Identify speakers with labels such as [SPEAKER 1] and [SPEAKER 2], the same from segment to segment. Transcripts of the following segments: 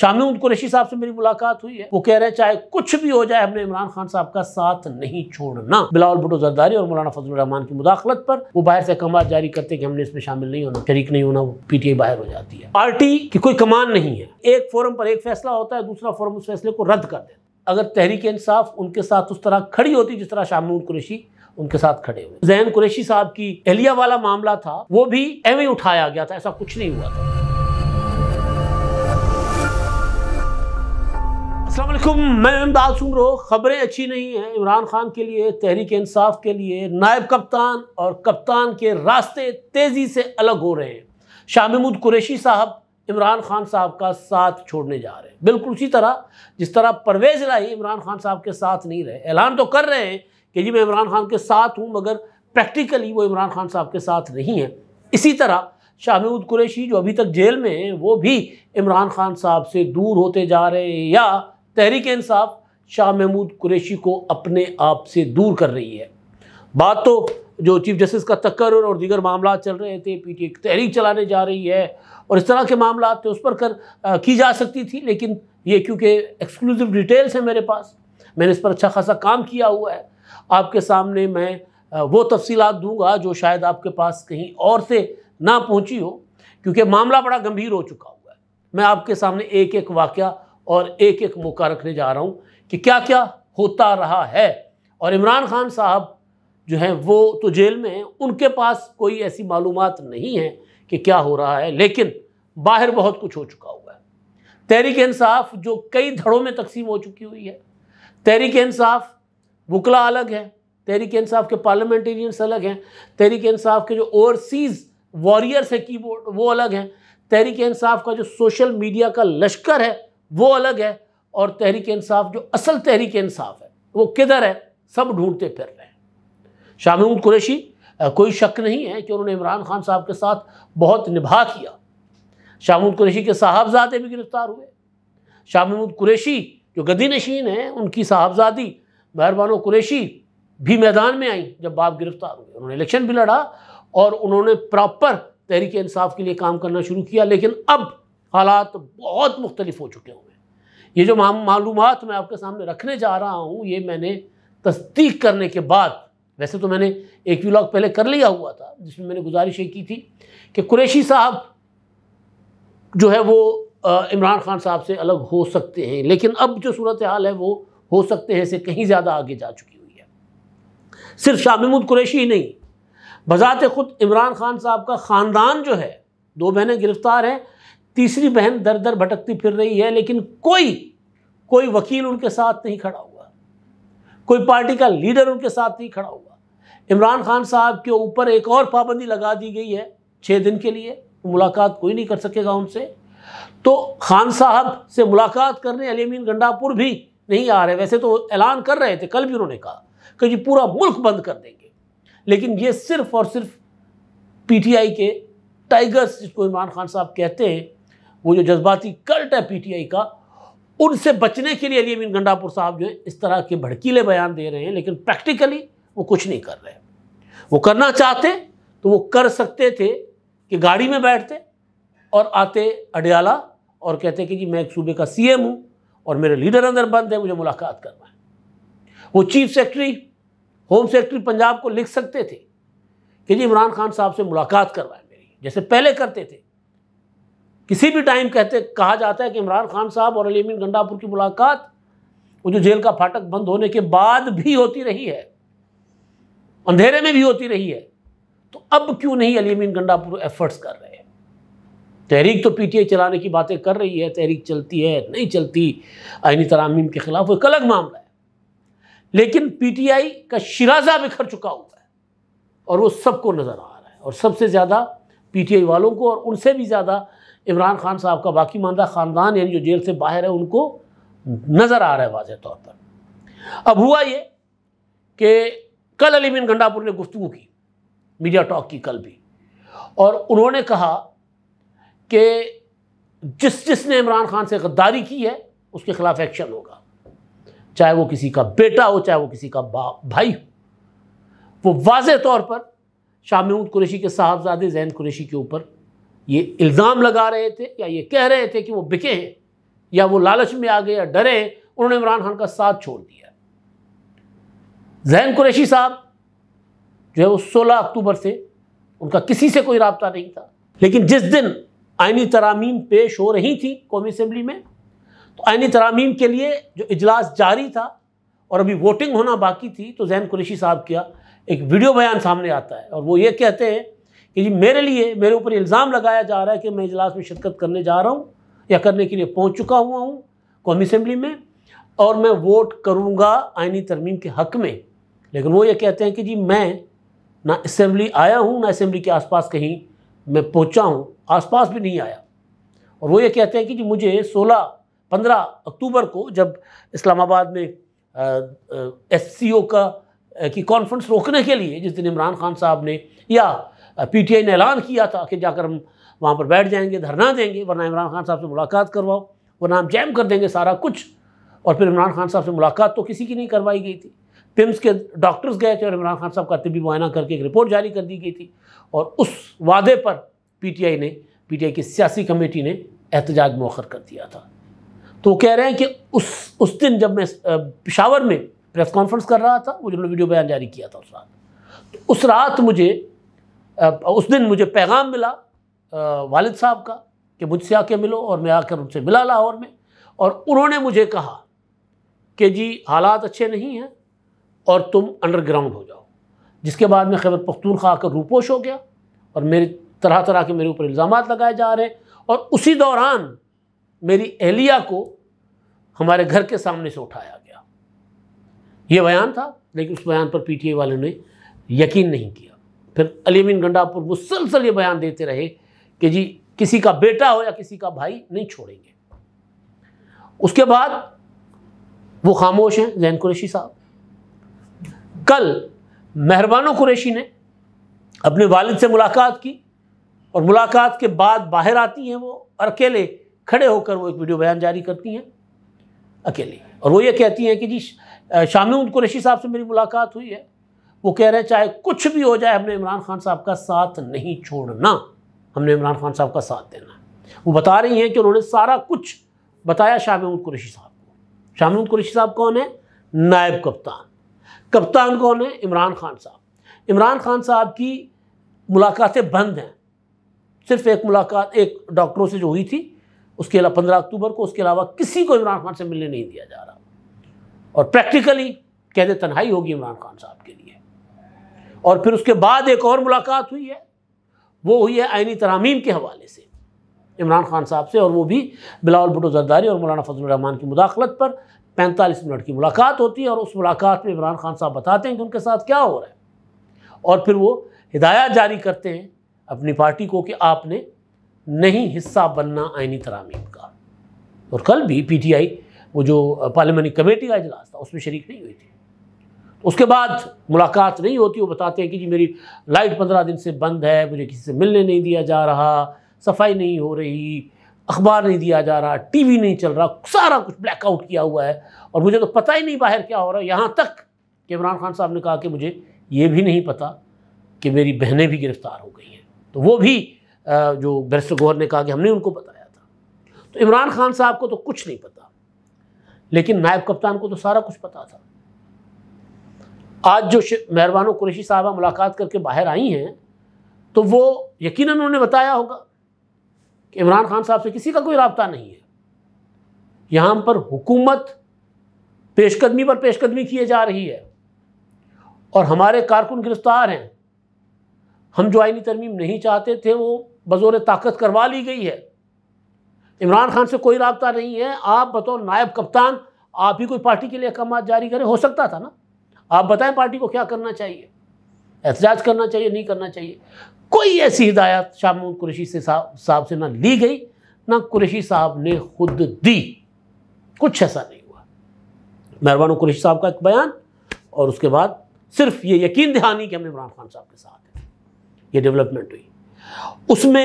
[SPEAKER 1] शाम में उनको साहब से मेरी मुलाकात हुई है वो कह रहे हैं चाहे कुछ भी हो जाए हमने इमरान खान साहब का साथ नहीं छोड़ना बिलावल भुटो जरदारी और मौलाना फजल रहमान की मुदाखलत पर वो बाहर से अहकाम जारी करते कि हमने इसमें शामिल नहीं होना शरीक नहीं होना वो पीटीआई बाहर हो जाती है पार्टी की कोई कमान नहीं है एक फोरम पर एक फैसला होता है दूसरा फोरम उस फैसले को रद्द कर देता अगर तहरीक इंसाफ उनके साथ उस तरह खड़ी होती जिस तरह शाम कुरेशी उनके साथ खड़े हुए जैन कुरेशी साहब की एहलिया वाला मामला था वो भी एवं उठाया गया था ऐसा कुछ नहीं हुआ था असलम मैं अहमदाज सुन रो खबरें अच्छी नहीं हैं इमरान खान के लिए तहरीक इंसाफ के लिए नायब कप्तान और कप्तान के रास्ते तेज़ी से अलग हो रहे हैं शाह महमूद कुरैशी साहब इमरान खान साहब का साथ छोड़ने जा रहे हैं बिल्कुल उसी तरह जिस तरह परवेज लाही इमरान खान साहब के साथ नहीं रहे ऐलान तो कर रहे हैं कि जी मैं इमरान खान के साथ हूँ मगर प्रैक्टिकली वो इमरान खान साहब के साथ नहीं है इसी तरह शाह महमूद कुरैशी जो अभी तक जेल में हैं वो भी इमरान खान साहब से दूर होते जा रहे हैं या तहरीक इंसाफ शाह महमूद कुरैशी को अपने आप से दूर कर रही है बात तो जो चीफ जस्टिस का तकर और दीगर मामला चल रहे थे पी टी तहरीक चलाने जा रही है और इस तरह के मामला थे उस पर कर आ, की जा सकती थी लेकिन ये क्योंकि एक्सक्लूसिव डिटेल्स हैं मेरे पास मैंने इस पर अच्छा खासा काम किया हुआ है आपके सामने मैं वो तफसीत दूंगा जो शायद आपके पास कहीं और से ना पहुंची हो क्योंकि मामला बड़ा गंभीर हो चुका हुआ है मैं आपके सामने एक एक वाक़ और एक एक मौका रखने जा रहा हूँ कि क्या क्या होता रहा है और इमरान खान साहब जो हैं वो तो जेल में हैं उनके पास कोई ऐसी मालूम नहीं है कि क्या हो रहा है लेकिन बाहर बहुत कुछ हो चुका हुआ है तहरीक इंसाफ जो कई धड़ों में तकसीम हो चुकी हुई है तहरीक इंसाफ वकला अलग है तहरीक इंसाफ के पार्लियामेंटेरियंस अलग हैं तहरीक इंसाफ के जो ओवरसीज़ वॉरियर्स है कीबोर्ड वो अलग हैं तहरीक इंसाफ का जो सोशल मीडिया का लश्कर है वो अलग है और तहरीक इंसाफ जो असल तहरीक इंसाफ है वो किधर है सब ढूंढते फिर रहे हैं शामिम कुरैशी कोई शक नहीं है कि उन्होंने इमरान खान साहब के साथ बहुत निभा किया शाह कुरैशी के साहबजादे भी गिरफ्तार हुए शाह कुरैशी जो गदी नशीन हैं उनकी साहबजादी मेहरबानो कुरैशी भी मैदान में आई जब बाप गिरफ्तार हुए उन्होंने इलेक्शन भी लड़ा और उन्होंने प्रॉपर तहरीक इंसाफ के लिए काम करना शुरू किया लेकिन अब हालात तो बहुत मुख्तलिफ हो चुके हुए हैं ये जो मालूम मैं आपके सामने रखने जा रहा हूँ ये मैंने तस्दीक करने के बाद वैसे तो मैंने एक व्लॉग पहले कर लिया हुआ था जिसमें मैंने गुजारिश ये की थी कि कुरैशी साहब जो है वो इमरान खान साहब से अलग हो सकते हैं लेकिन अब जो सूरत हाल है वो हो सकते हैं से कहीं ज़्यादा आगे जा चुकी हुई है सिर्फ शाह महमूद कुरैशी ही नहीं बजात ख़ुद इमरान खान साहब का ख़ानदान जो है दो बहनें गिरफ्तार हैं तीसरी बहन दर दर भटकती फिर रही है लेकिन कोई कोई वकील उनके साथ नहीं खड़ा हुआ कोई पार्टी का लीडर उनके साथ नहीं खड़ा हुआ इमरान खान साहब के ऊपर एक और पाबंदी लगा दी गई है छः दिन के लिए मुलाकात कोई नहीं कर सकेगा उनसे तो खान साहब से मुलाकात करने अलीमीन गंडापुर भी नहीं आ रहे वैसे तो ऐलान कर रहे थे कल भी उन्होंने कहा कि जी पूरा मुल्क बंद कर देंगे लेकिन ये सिर्फ और सिर्फ पीटीआई के टाइगर्स जिसको इमरान खान साहब कहते हैं वो जो जज्बाती कल्ट है पीटीआई का उनसे बचने के लिए अली गंडापुर साहब जो है इस तरह के भड़कीले बयान दे रहे हैं लेकिन प्रैक्टिकली वो कुछ नहीं कर रहे वो करना चाहते तो वो कर सकते थे कि गाड़ी में बैठते और आते अडयाला और कहते कि जी मैं एक सूबे का सीएम हूँ और मेरे लीडर अंदर बंद है मुझे मुलाकात करना है वो chief secretary home secretary Punjab को लिख सकते थे कि जी इमरान खान साहब से मुलाकात करवाए मेरी जैसे पहले करते थे किसी भी टाइम कहते कहा जाता है कि इमरान खान साहब और अली अमीन गंडापुर की मुलाकात वो जो जेल का फाटक बंद होने के बाद भी होती रही है अंधेरे में भी होती रही है तो अब क्यों नहीं अली अमीन गंडापुर एफर्ट्स कर रहे हैं तहरीक तो पीटीए चलाने की बातें कर रही है तहरीक चलती है नहीं चलती आइनी तरामीम के खिलाफ एक अलग मामला है लेकिन पीटीआई का शिराजा बिखर चुका हुआ है और वो सबको नज़र आ रहा है और सबसे ज़्यादा पीटीआई वालों को और उनसे भी ज़्यादा इमरान खान साहब का बाकी मानदा ख़ानदान यानी जो जेल से बाहर है उनको नज़र आ रहा है वाज तौर पर अब हुआ ये कि कल अली बिन गंडापुर ने गुफ्तु की मीडिया टॉक की कल भी और उन्होंने कहा कि जिस जिसने इमरान खान से गद्दारी की है उसके खिलाफ एक्शन होगा चाहे वो किसी का बेटा हो चाहे वो किसी का भाई हो वो वाज तौर पर शाह महमूद कुरेशी के साहबजादे जैन कुरेशी के ऊपर ये इल्ज़ाम लगा रहे थे या ये कह रहे थे कि वो बिके हैं या वो लालच में आ गए या डरे हैं उन्होंने इमरान खान का साथ छोड़ दिया जैन कुरैशी साहब जो है वो सोलह अक्टूबर से उनका किसी से कोई रबता नहीं था लेकिन जिस दिन आइनी तरामीम पेश हो रही थी कौमी असम्बली में तो आइनी तरामीम के लिए जो इजलास जारी था और अभी वोटिंग होना बाकी थी तो जैन कुरैशी साहब किया एक वीडियो बयान सामने आता है और वो ये कहते हैं कि जी मेरे लिए मेरे ऊपर इल्ज़ाम लगाया जा रहा है कि मैं इजलास में शिरकत करने जा रहा हूँ या करने के लिए पहुँच चुका हुआ हूँ कौमी असम्बली में और मैं वोट करूँगा आइनी तरमीम के हक़ में लेकिन वो ये कहते हैं कि जी मैं ना इसम्बली आया हूँ ना इसम्बली के आसपास कहीं मैं पहुँचा हूँ आसपास भी नहीं आया और वो ये कहते हैं कि जी मुझे सोलह पंद्रह अक्टूबर को जब इस्लामाबाद में एस सी ओ का की कॉन्फ्रेंस रोकने के लिए जिस दिन इमरान खान साहब ने या पीटीआई ने ऐलान किया था कि जाकर हम वहाँ पर बैठ जाएंगे धरना देंगे वरना इमरान खान साहब से मुलाकात करवाओ वरना हम जैम कर देंगे सारा कुछ और फिर इमरान खान साहब से मुलाकात तो किसी की नहीं करवाई गई थी पिम्स के डॉक्टर्स गए थे और इमरान खान साहब का तबी मुआयना करके एक रिपोर्ट जारी कर दी गई थी और उस वादे पर पीटीआई ने पीटीआई की सियासी कमेटी ने एहतजाज मौखर कर दिया था तो वो कह रहे हैं कि उस उस दिन जब मैं पिशावर में प्रेस कॉन्फ्रेंस कर रहा था मुझे वीडियो बयान जारी किया था उस रात तो उस रात मुझे उस दिन मुझे पैगाम मिला वालिद साहब का कि मुझसे आके मिलो और मैं आकर उनसे मिला लाहौर में और उन्होंने मुझे कहा कि जी हालात अच्छे नहीं हैं और तुम अंडरग्राउंड हो जाओ जिसके बाद मैं खैबर पख्तूनख्वा आकर रूपोश हो गया और मेरे तरह तरह के मेरे ऊपर इल्ज़ाम लगाए जा रहे हैं और उसी दौरान मेरी एहलिया को हमारे घर के सामने से उठाया गया ये बयान था लेकिन उस बयान पर पीटीए वाले ने यकीन नहीं किया फिर अलीमिन गंडापुर मुसलसल ये बयान देते रहे कि जी किसी का बेटा हो या किसी का भाई नहीं छोड़ेंगे उसके बाद वो खामोश हैं जैन कुरेशी साहब कल मेहरबानो कुरेशी ने अपने वालिद से मुलाकात की और मुलाकात के बाद बाहर आती हैं वो और अकेले खड़े होकर वो एक वीडियो बयान जारी करती हैं अकेले और वो ये कहती हैं कि जी शामी कुरेशी साहब से मेरी मुलाकात हुई है वो कह रहे हैं चाहे कुछ भी हो जाए हमने इमरान खान साहब का साथ नहीं छोड़ना हमने इमरान खान साहब का साथ देना वो बता रही हैं कि उन्होंने सारा कुछ बताया शाह महमूद कुरेशी साहब को शाह महमूद कुरेशी साहब कौन है नायब कप्तान कप्तान कौन है इमरान खान साहब इमरान खान साहब की मुलाकातें बंद हैं सिर्फ एक मुलाकात एक डॉक्टरों से जो हुई थी उसके अलावा पंद्रह अक्टूबर को उसके अलावा किसी को इमरान खान से मिलने नहीं दिया जा रहा और प्रैक्टिकली कहते तन्हाई होगी इमरान खान साहब के लिए और फिर उसके बाद एक और मुलाकात हुई है वो हुई है आइनी तरामीम के हवाले से इमरान खान साहब से और वो भी बिलावल भुटो जरदारी और मौलाना रहमान की मुदाखलत पर पैंतालीस मिनट की मुलाकात होती है और उस मुलाकात में इमरान खान साहब बताते हैं कि उनके साथ क्या हो रहा है और फिर वो हिदायत जारी करते हैं अपनी पार्टी को कि आपने नहीं हिस्सा बनना आइनी तरामीम का और कल भी आई वो जो पार्लियामानी कमेटी का इजलास था उसमें शरीक नहीं हुई थी उसके बाद मुलाकात नहीं होती वो बताते हैं कि जी मेरी लाइट पंद्रह दिन से बंद है मुझे किसी से मिलने नहीं दिया जा रहा सफाई नहीं हो रही अखबार नहीं दिया जा रहा टीवी नहीं चल रहा सारा कुछ ब्लैकआउट किया हुआ है और मुझे तो पता ही नहीं बाहर क्या हो रहा है यहाँ तक कि इमरान खान साहब ने कहा कि मुझे ये भी नहीं पता कि मेरी बहनें भी गिरफ़्तार हो गई हैं तो वो भी जो बैरिस्टर गौहर ने कहा कि हमने उनको बताया था तो इमरान खान साहब को तो कुछ नहीं पता लेकिन नायब कप्तान को तो सारा कुछ पता था आज जो मेहरबान कुरेशी साहबा मुलाकात करके बाहर आई हैं तो वो यकीन उन्होंने बताया होगा कि इमरान खान साहब से किसी का कोई रबता नहीं है यहाँ पर हुकूमत पेशकदमी पर पेशकदमी किए जा रही है और हमारे कारकुन गिरफ्तार हैं हम जो आइनी तरमीम नहीं चाहते थे वो बजोर ताकत करवा ली गई है इमरान खान से कोई रबता नहीं है आप बतौर नायब कप्तान आप ही कोई पार्टी के लिए अहकाम जारी करें हो सकता था ना आप बताएं पार्टी को क्या करना चाहिए एहतजाज करना चाहिए नहीं करना चाहिए कोई ऐसी हिदायत महमूद कुरेशी से साहब से ना ली गई ना कुरेशी साहब ने खुद दी कुछ ऐसा नहीं हुआ मेहरबान कुरेशी साहब का एक बयान और उसके बाद सिर्फ ये यकीन दहानी कि हम इमरान खान साहब के साथ हैं ये डेवलपमेंट हुई उसमें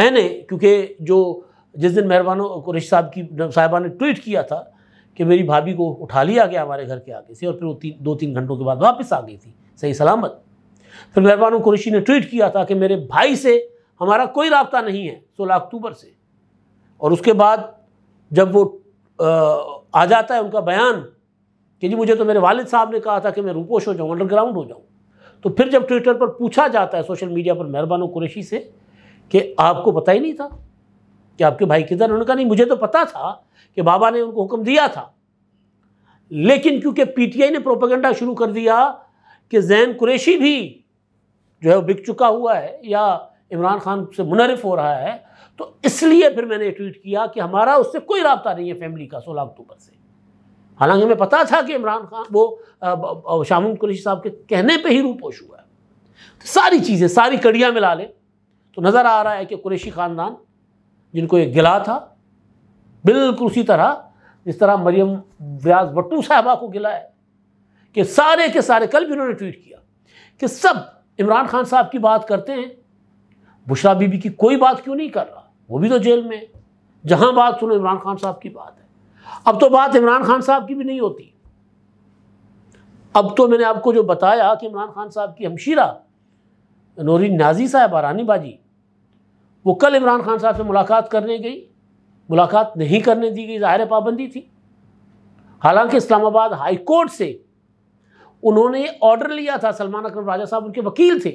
[SPEAKER 1] मैंने क्योंकि जो जिस दिन मेहरबान कुरेश साहब की साहिबा ने ट्वीट किया था कि मेरी भाभी को उठा लिया गया हमारे घर के आगे से और फिर वो तीन दो तीन घंटों के बाद वापस आ गई थी सही सलामत फिर मेहरबान कुरैशी ने ट्वीट किया था कि मेरे भाई से हमारा कोई रबता नहीं है सोलह अक्टूबर से और उसके बाद जब वो आ जाता है उनका बयान कि जी मुझे तो मेरे वालिद साहब ने कहा था कि मैं रूपोश हो जाऊँ अंडरग्राउंड हो जाऊँ तो फिर जब ट्विटर पर पूछा जाता है सोशल मीडिया पर मेहरबान कुरैशी से कि आपको पता ही नहीं था कि आपके भाई किधर उन्होंने कहा नहीं मुझे तो पता था कि बाबा ने उनको हुक्म दिया था लेकिन क्योंकि पीटीआई ने प्रोपेगेंडा शुरू कर दिया कि जैन कुरेशी भी जो है वो बिक चुका हुआ है या इमरान खान से मुनरफ हो रहा है तो इसलिए फिर मैंने ट्वीट किया कि हमारा उससे कोई रबता नहीं है फैमिली का सोलह अक्टूबर से हालांकि हमें पता था कि इमरान खान वो शामुम कुरेशी साहब के कहने पर ही रूपोश हुआ है तो सारी चीज़ें सारी कड़ियाँ मिला लें तो नज़र आ रहा है कि कुरेशी ख़ानदान जिनको एक गिला था बिल्कुल उसी तरह जिस तरह मरियम व्यास भट्टू साहबा को गिला है कि सारे के सारे कल भी उन्होंने ट्वीट किया कि सब इमरान खान साहब की बात करते हैं बुशरा बीबी की कोई बात क्यों नहीं कर रहा वो भी तो जेल में जहाँ बात सुनो इमरान खान साहब की बात है अब तो बात इमरान खान साहब की भी नहीं होती अब तो मैंने आपको जो बताया कि इमरान खान साहब की हमशीरा नोरी नाजी साहब रानी बाजी वो कल इमरान खान साहब से मुलाकात करने गई मुलाकात नहीं करने दी गई ज़ाहिर पाबंदी थी हालांकि इस्लामाबाद हाई कोर्ट से उन्होंने ऑर्डर लिया था सलमान अकरम राजा साहब उनके वकील थे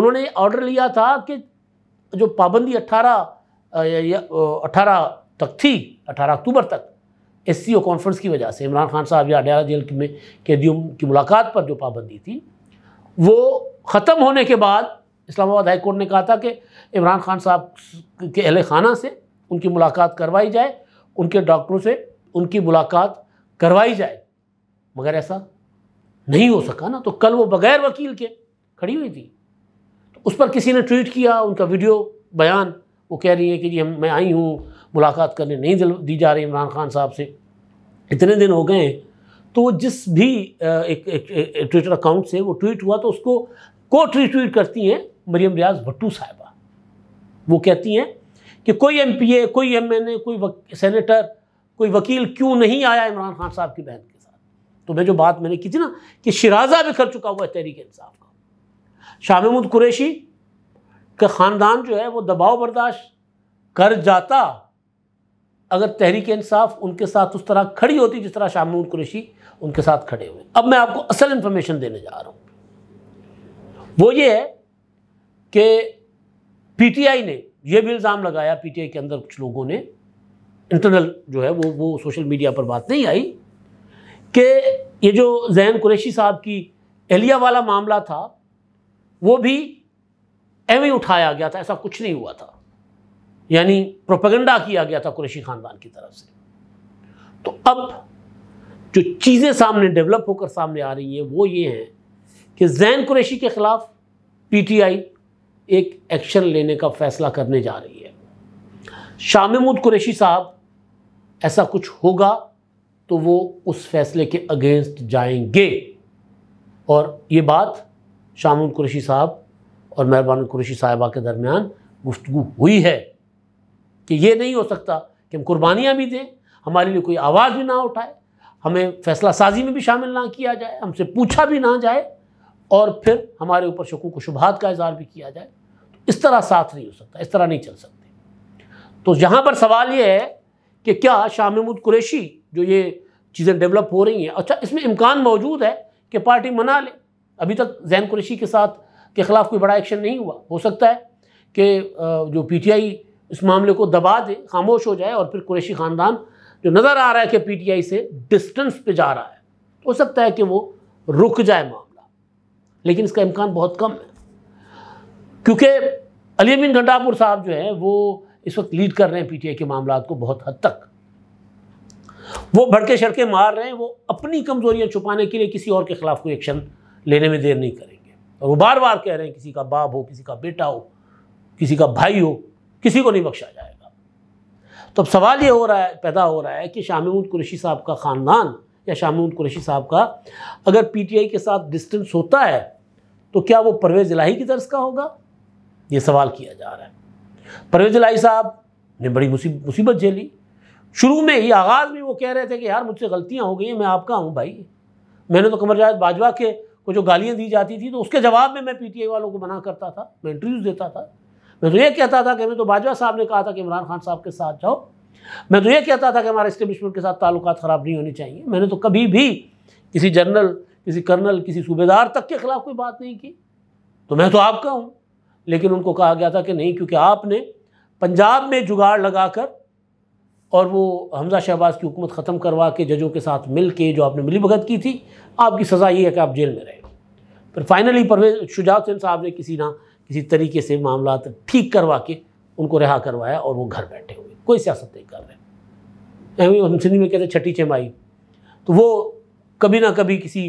[SPEAKER 1] उन्होंने ऑर्डर लिया था कि जो पाबंदी 18 अठारह तक थी 18 अक्टूबर तक एस कॉन्फ्रेंस की वजह से इमरान खान साहब या अडयाला जेल में कैदियों की मुलाकात पर जो पाबंदी थी वो ख़त्म होने के बाद इस्लामाबाद हाई कोर्ट ने कहा था कि इमरान खान साहब के अहल खाना से उनकी मुलाकात करवाई जाए उनके डॉक्टरों से उनकी मुलाकात करवाई जाए मगर ऐसा नहीं हो सका ना तो कल वो बगैर वकील के खड़ी हुई थी तो उस पर किसी ने ट्वीट किया उनका वीडियो बयान वो कह रही है कि जी हम मैं आई हूँ मुलाकात करने नहीं दी जा रही इमरान खान साहब से इतने दिन हो गए हैं तो जिस भी एक, एक, एक, एक ट्विटर अकाउंट से वो ट्वीट हुआ तो उसको कोट रिट्वीट करती हैं मरियम रियाज भट्टू साहिबा वो कहती हैं कि कोई एम पी ए कोई एम एन ए कोई सेनेटर कोई वकील क्यों नहीं आया इमरान खान साहब की बहन के साथ तो मैं जो बात मैंने की थी ना कि शराजा भी कर चुका हुआ है तहरीक इंसाफ का शाह महमूद कुरैशी का ख़ानदान जो है वो दबाव बर्दाश्त कर जाता अगर तहरीक इंसाफ उनके साथ उस तरह खड़ी होती जिस तरह शाह महमूद कुरैशी उनके साथ खड़े हुए अब मैं आपको असल इन्फॉर्मेशन देने जा रहा हूँ वो ये है कि पीटीआई ने यह भी इल्ज़ाम लगाया पीटीआई के अंदर कुछ लोगों ने इंटरनल जो है वो वो सोशल मीडिया पर बात नहीं आई कि ये जो जैन कुरैशी साहब की एहलिया वाला मामला था वो भी एवं उठाया गया था ऐसा कुछ नहीं हुआ था यानी प्रोपेगेंडा किया गया था कुरैशी ख़ानदान की तरफ से तो अब जो चीज़ें सामने डेवलप होकर सामने आ रही हैं वो ये हैं कि जैन कुरैशी के ख़िलाफ़ पीटीआई एक एक्शन लेने का फैसला करने जा रही है शाम कुरैशी साहब ऐसा कुछ होगा तो वो उस फैसले के अगेंस्ट जाएंगे और ये बात शाम कुरैशी साहब और मेहरबान कुरैशी साहिबा के दरमियान गुफ्तु हुई है कि ये नहीं हो सकता कि हम कुर्बानियाँ भी दें हमारे लिए कोई आवाज़ भी ना उठाए हमें फैसला साजी में भी शामिल ना किया जाए हमसे पूछा भी ना जाए और फिर हमारे ऊपर शकूक शुभात का इजहार भी किया जाए तो इस तरह साथ नहीं हो सकता इस तरह नहीं चल सकते तो यहाँ पर सवाल ये है कि क्या शाह महमूद कुरैशी जो ये चीज़ें डेवलप हो रही हैं अच्छा इसमें इम्कान मौजूद है कि पार्टी मना ले अभी तक जैन कुरैशी के साथ के ख़िलाफ़ कोई बड़ा एक्शन नहीं हुआ हो सकता है कि जो पीटीआई इस मामले को दबा दे खामोश हो जाए और फिर कुरैशी ख़ानदान जो नज़र आ रहा है कि पीटीआई से डिस्टेंस पे जा रहा है तो हो सकता है कि वो रुक जाए मामला लेकिन इसका इम्कान बहुत कम है क्योंकि अली अमीन घंटापुर साहब जो हैं वो इस वक्त लीड कर रहे हैं पीटीआई के मामला को बहुत हद तक वो भड़के शड़के मार रहे हैं वो अपनी कमजोरियां छुपाने के लिए किसी और के खिलाफ कोई एक्शन लेने में देर नहीं करेंगे और वो बार बार कह रहे हैं किसी का बाप हो किसी का बेटा हो किसी का भाई हो किसी को नहीं बख्शा जाएगा तो अब सवाल ये हो रहा है पैदा हो रहा है कि शाह महमूद कुरेशी साहब का ख़ानदान या शामून कुरैशी साहब का अगर पीटीआई के साथ डिस्टेंस होता है तो क्या वो परवेज इलाही की तर्ज का होगा ये सवाल किया जा रहा है परवेज इलाही साहब ने बड़ी मुसीबत झेली शुरू में ही आगाज़ में वो कह रहे थे कि यार मुझसे गलतियाँ हो गई हैं मैं आपका हूँ भाई मैंने तो कमर जायद बाजवा के को जो गालियाँ दी जाती थी तो उसके जवाब में मैं पीटीआई वालों को मना करता था मैं इंटरव्यूज़ देता था मैं तो ये कहता था कि मैं तो बाजवा साहब ने कहा था कि इमरान खान साहब के साथ जाओ मैं तो ये कहता था कि हमारे इस्टेब्लिशमेंट के साथ ताल्लुक ख़राब नहीं होने चाहिए मैंने तो कभी भी किसी जनरल किसी कर्नल किसी सूबेदार तक के ख़िलाफ़ कोई बात नहीं की तो मैं तो आपका हूँ लेकिन उनको कहा गया था कि नहीं क्योंकि आपने पंजाब में जुगाड़ लगाकर और वो हमजा शहबाज की हुकूमत ख़त्म करवा के जजों के साथ मिल के जो आपने मिली भगत की थी आपकी सज़ा ये है कि आप जेल में रहे फिर फाइनली परवेज शुजात हुसैन साहब ने किसी ना किसी तरीके से मामला ठीक करवा के उनको रिहा करवाया और वो घर बैठे हुए कोई सियासत नहीं कर रहे हैं हम सिंधी में कहते छठी छमाही तो वो कभी ना कभी किसी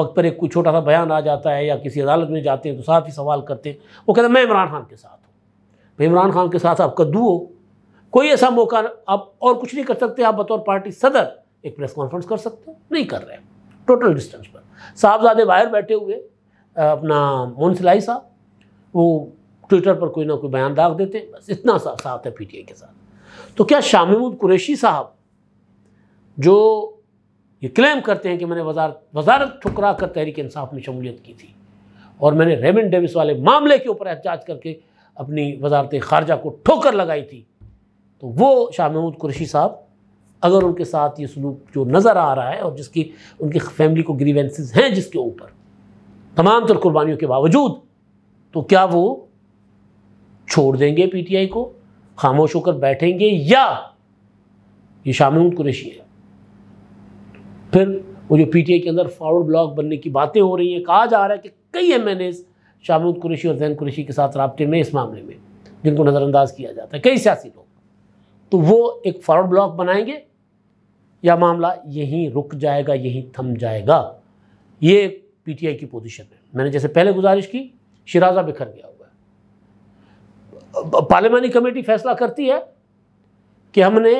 [SPEAKER 1] वक्त पर एक कोई छोटा सा बयान आ जाता है या किसी अदालत में जाते हैं तो साफ ही सवाल करते हैं वो कहते हैं मैं इमरान खान के साथ हूँ भाई इमरान खान के साथ आप कद्दू हो कोई ऐसा मौका आप और कुछ नहीं कर सकते आप बतौर पार्टी सदर एक प्रेस कॉन्फ्रेंस कर सकते हो नहीं कर रहे टोटल डिस्टेंस पर साहबजादे बाहर बैठे हुए अपना सिलाई साहब वो ट्विटर पर कोई ना कोई बयान दाग देते बस इतना सा साथ है पीटीआई के साथ तो क्या शाह महमूद कुरैशी साहब जो ये क्लेम करते हैं कि मैंने वजारत वजारत ठुकरा कर तहरीक इंसाफ में शमूलियत की थी और मैंने रेमन डेविस वाले मामले के ऊपर एहतजाज करके अपनी वजारत खारजा को ठोकर लगाई थी तो वो शाह महमूद कुरैशी साहब अगर उनके साथ ये सलूक जो नज़र आ रहा है और जिसकी उनकी फैमिली को ग्रीवेंसेस हैं जिसके ऊपर तमाम तर कुर्बानियों के बावजूद तो क्या वो छोड़ देंगे पीटीआई को खामोश होकर बैठेंगे या ये शामिल कुरेशी है फिर वो जो पीटीए के अंदर फॉरवर्ड ब्लॉक बनने की बातें हो रही हैं कहा जा रहा है कि कई एम एन एज शामिल कुरेशी और जैन कुरेशी के साथ रबते में इस मामले में जिनको नज़रअंदाज किया जाता है कई सियासी लोग तो वो एक फॉरवर्ड ब्लॉक बनाएंगे या मामला यहीं रुक जाएगा यहीं थम जाएगा ये पीटीआई की पोजीशन है मैंने जैसे पहले गुजारिश की शिराजा बिखर गया पार्लियामानी कमेटी फैसला करती है कि हमने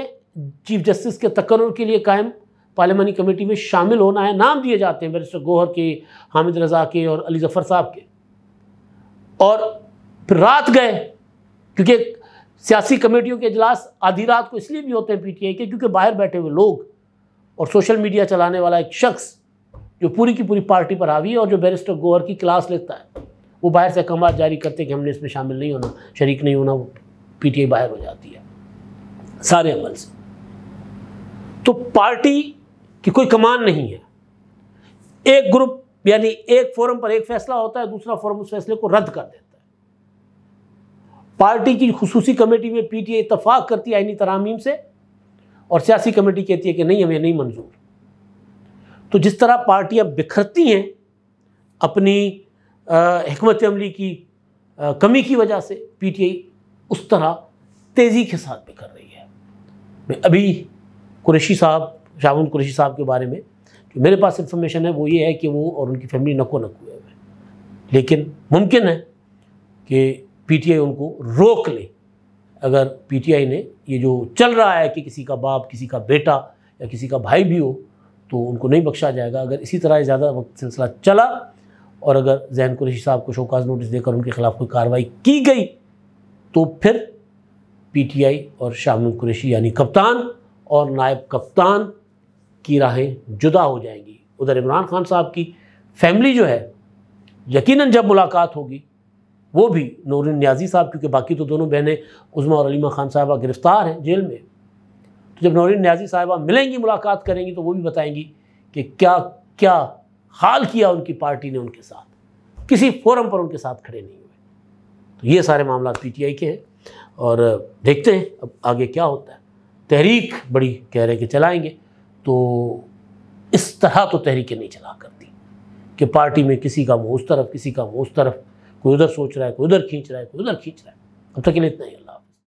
[SPEAKER 1] चीफ जस्टिस के तकर्र के लिए कायम पार्लियामानी कमेटी में शामिल होना है नाम दिए जाते हैं बैरिस्टर गोहर के हामिद रज़ा के और अली जफ़र साहब के और फिर रात गए क्योंकि सियासी कमेटियों के अजलास आधी रात को इसलिए भी होते हैं पीटीआई के क्योंकि बाहर बैठे हुए लोग और सोशल मीडिया चलाने वाला एक शख्स जो पूरी की पूरी पार्टी पर हावी है और जो बैरिस्टर गोहर की क्लास लेता है वो बाहर से अहकाम जारी करते कि हमने इसमें शामिल नहीं होना शरीक नहीं होना वो आई बाहर हो जाती है सारे अमल से तो पार्टी की कोई कमान नहीं है एक ग्रुप यानी एक फोरम पर एक फैसला होता है दूसरा फोरम उस फैसले को रद्द कर देता है पार्टी की खसूसी कमेटी में पी टी आई इतफाक करती है आइनी तरामीम से और सियासी कमेटी कहती है कि नहीं हमें नहीं मंजूर तो जिस तरह पार्टियां बिखरती हैं अपनी हमत अमली की आ, कमी की वजह से पीटीआई उस तरह तेज़ी के साथ भी कर रही है मैं अभी कुरेशी साहब शाहुन कुरेशी साहब के बारे में जो मेरे पास इन्फॉर्मेशन है वो ये है कि वो और उनकी फैमिली नको नक हुए हुए लेकिन मुमकिन है कि पीटीआई उनको रोक ले अगर पीटीआई ने ये जो चल रहा है कि किसी का बाप किसी का बेटा या किसी का भाई भी हो तो उनको नहीं बख्शा जाएगा अगर इसी तरह ज़्यादा वक्त सिलसिला चला और अगर जैन कुरेशी साहब को शोकाज नोटिस देकर उनके खिलाफ कोई कार्रवाई की गई तो फिर पीटीआई और शाम कुरेशी यानी कप्तान और नायब कप्तान की राहें जुदा हो जाएंगी उधर इमरान खान साहब की फैमिली जो है यकीनन जब मुलाकात होगी वो भी नूरिन न्याजी साहब क्योंकि बाकी तो दोनों बहनें उजमा और अलीमा खान साहबा गिरफ़्तार हैं जेल में तो जब नौरीन न्याजी साहिबा मिलेंगी मुलाकात करेंगी तो वो भी बताएंगी कि क्या क्या हाल किया उनकी पार्टी ने उनके साथ किसी फोरम पर उनके साथ खड़े नहीं हुए तो ये सारे मामला पीटीआई के हैं और देखते हैं अब आगे क्या होता है तहरीक बड़ी कह रहे कि चलाएंगे तो इस तरह तो तहरीकें नहीं चला करती कि पार्टी में किसी का मुँह उस तरफ किसी का मुँह उस तरफ कोई उधर सोच रहा है कोई उधर खींच रहा है कोई उधर खींच रहा है अब तक के लिए इतना ही